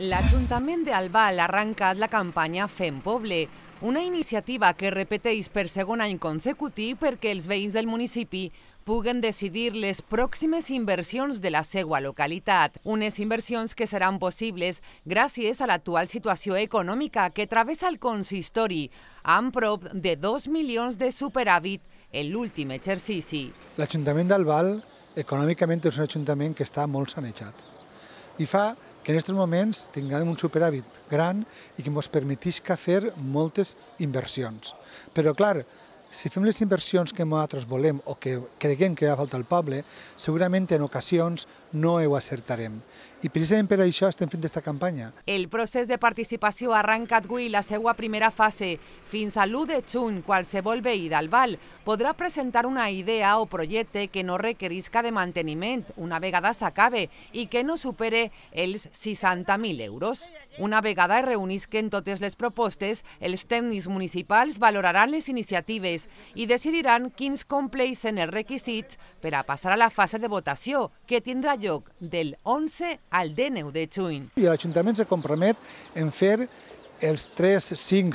L'Ajuntament d'Albal ha arrencat la campanya Fem Poble, una iniciativa que repeteix per segon any consecutiu perquè els veïns del municipi puguen decidir les pròximes inversions de la seva localitat, unes inversions que seran possibles gràcies a l'actual situació econòmica que travessa el consistori, amb prop de 2 milions de superàvit en l'últim exercici. L'Ajuntament d'Albal econòmicament és un ajuntament que està molt sanejat i fa que en aquests moments tinguem un superàvit gran i que ens permetisca fer moltes inversions. Però, clar, si fem les inversions que nosaltres volem o que creguem que ha falta al poble, segurament en ocasions no ho acertarem. I precisament per això estem fent aquesta campanya. El procés de participació ha arrencat avui la seva primera fase. Fins a l'1 de juny, qualsevol veí del Val podrà presentar una idea o projecte que no requerisca de manteniment una vegada s'acabe i que no supere els 60.000 euros. Una vegada es reunisquen totes les propostes, els tècnics municipals valoraran les iniciatives municipis i decidiran quins compleixen els requisits per a passar a la fase de votació, que tindrà lloc del 11 al 19 de juny. I l'Ajuntament se compromet en fer els 3,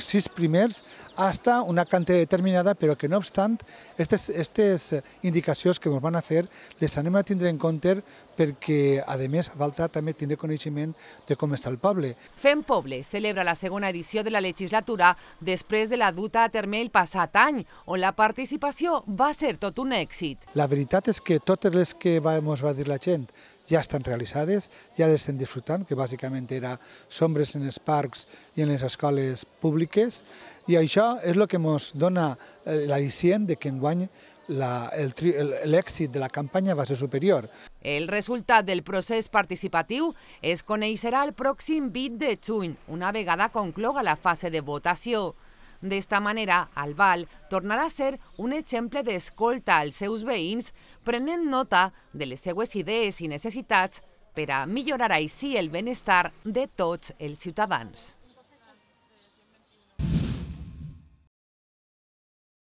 5, 6 primers hasta una quantitat determinada, però que no obstant, aquestes indicacions que ens van a fer les anem a tindre en compte perquè, a més, falta també tindre coneixement de com està el poble. Fem Poble celebra la segona edició de la legislatura després de la duta a terme el passat any, on la participació va ser tot un èxit. La veritat és que totes les que ens va dir la gent ja estan realitzades, ja les estem disfrutant, que bàsicament era sombres en els parcs i en les escoles públiques, i això és el que ens dona eh, l'al·licient de que enguany l'èxit de la campanya va ser superior. El resultat del procés participatiu es coneixerà el pròxim 20 de juny, una vegada a la fase de votació. D'esta manera, el Val tornarà a ser un exemple d'escolta als seus veïns, prenent nota de les seues idees i necessitats per a millorar així el benestar de tots els ciutadans.